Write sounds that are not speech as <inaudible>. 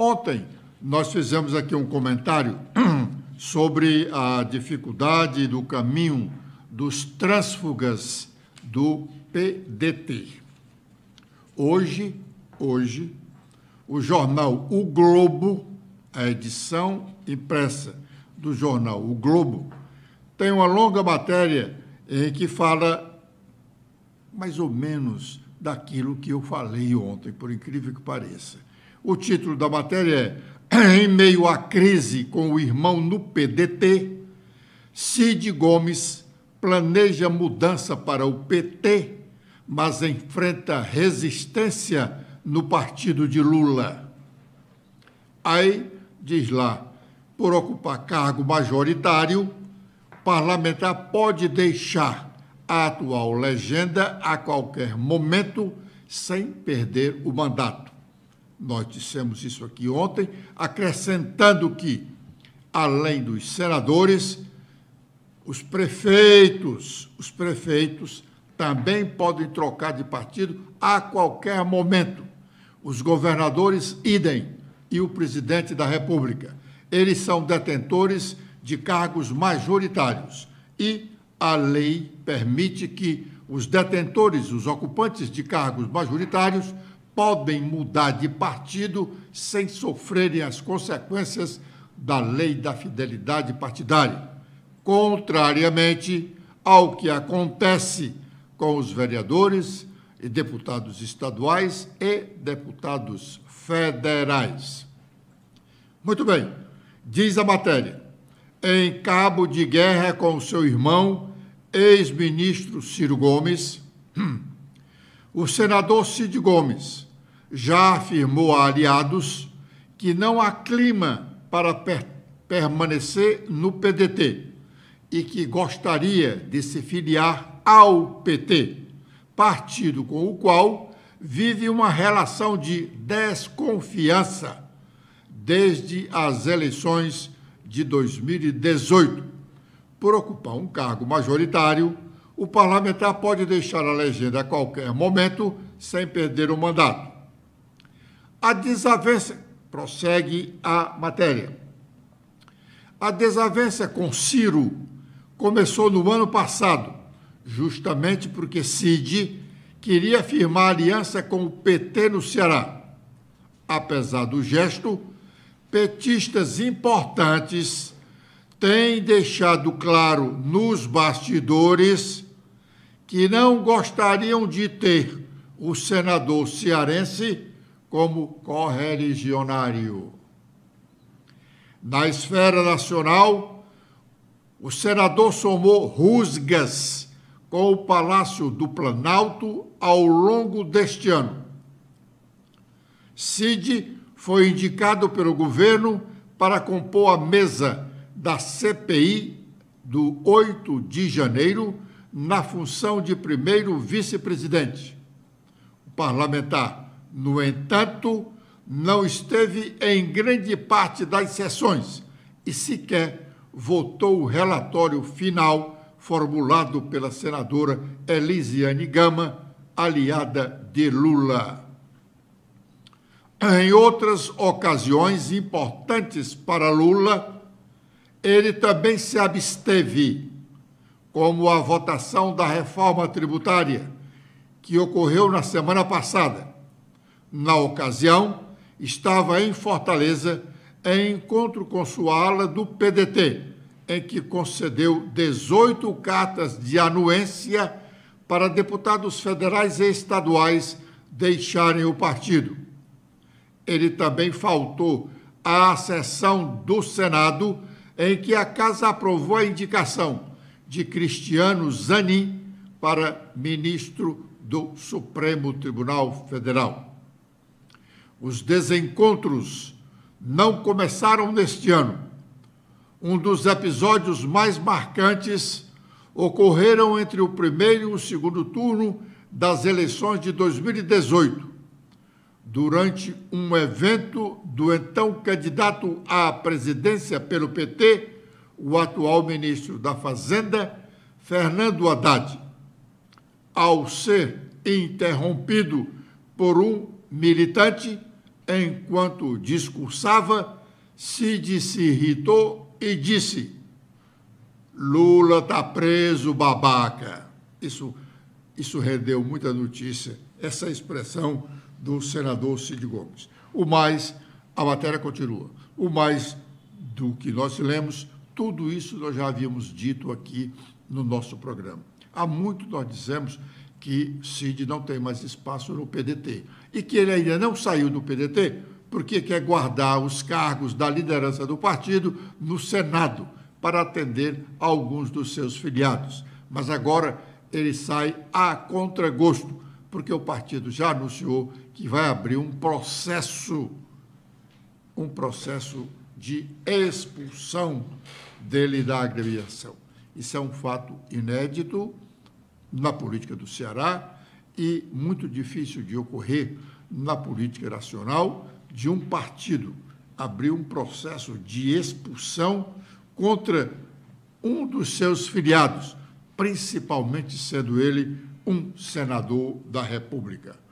Ontem nós fizemos aqui um comentário <clears throat> sobre a dificuldade do caminho dos trânsfugas do PDT. Hoje, hoje, o jornal O Globo, a edição impressa do jornal O Globo, tem uma longa matéria em que fala mais ou menos daquilo que eu falei ontem, por incrível que pareça. O título da matéria é <clears throat> Em meio à crise com o irmão no PDT, Cid Gomes planeja mudança para o PT, mas enfrenta resistência no partido de Lula. Aí, diz lá, por ocupar cargo majoritário, parlamentar pode deixar a atual legenda a qualquer momento sem perder o mandato. Nós dissemos isso aqui ontem, acrescentando que, além dos senadores, os prefeitos, os prefeitos também podem trocar de partido a qualquer momento. Os governadores idem e o presidente da República. Eles são detentores de cargos majoritários e a lei permite que os detentores, os ocupantes de cargos majoritários, podem mudar de partido sem sofrerem as consequências da lei da fidelidade partidária, contrariamente ao que acontece com os vereadores e deputados estaduais e deputados federais. Muito bem, diz a matéria. Em cabo de guerra com seu irmão, ex-ministro Ciro Gomes, <clears throat> o senador Cid Gomes já afirmou a aliados que não há clima para per permanecer no PDT e que gostaria de se filiar ao PT, partido com o qual vive uma relação de desconfiança desde as eleições de 2018. Por ocupar um cargo majoritário, o parlamentar pode deixar a legenda a qualquer momento sem perder o mandato a desavença, prossegue a matéria. A desavença com Ciro começou no ano passado, justamente porque Cid queria firmar aliança com o PT no Ceará. Apesar do gesto, petistas importantes têm deixado claro nos bastidores que não gostariam de ter o senador cearense como correligionário. Na esfera nacional, o senador somou rusgas com o Palácio do Planalto ao longo deste ano. Cid foi indicado pelo governo para compor a mesa da CPI do 8 de janeiro na função de primeiro vice-presidente. O parlamentar no entanto, não esteve em grande parte das sessões e sequer votou o relatório final formulado pela senadora Elisiane Gama, aliada de Lula. Em outras ocasiões importantes para Lula, ele também se absteve, como a votação da reforma tributária, que ocorreu na semana passada na ocasião, estava em Fortaleza em encontro com sua ala do PDT, em que concedeu 18 cartas de anuência para deputados federais e estaduais deixarem o partido. Ele também faltou à sessão do Senado, em que a Casa aprovou a indicação de Cristiano Zanin para ministro do Supremo Tribunal Federal. Os desencontros não começaram neste ano. Um dos episódios mais marcantes ocorreram entre o primeiro e o segundo turno das eleições de 2018, durante um evento do então candidato à presidência pelo PT, o atual ministro da Fazenda, Fernando Haddad. Ao ser interrompido por um militante, enquanto discursava, Cid se irritou e disse: Lula tá preso, babaca. Isso, isso rendeu muita notícia, essa expressão do senador Cid Gomes. O mais, a matéria continua. O mais do que nós lemos, tudo isso nós já havíamos dito aqui no nosso programa. Há muito nós dizemos que Cid não tem mais espaço no PDT e que ele ainda não saiu do PDT porque quer guardar os cargos da liderança do partido no Senado para atender alguns dos seus filiados. Mas agora ele sai a contragosto, porque o partido já anunciou que vai abrir um processo um processo de expulsão dele da agremiação. Isso é um fato inédito na política do Ceará e muito difícil de ocorrer na política nacional de um partido abrir um processo de expulsão contra um dos seus filiados, principalmente sendo ele um senador da República.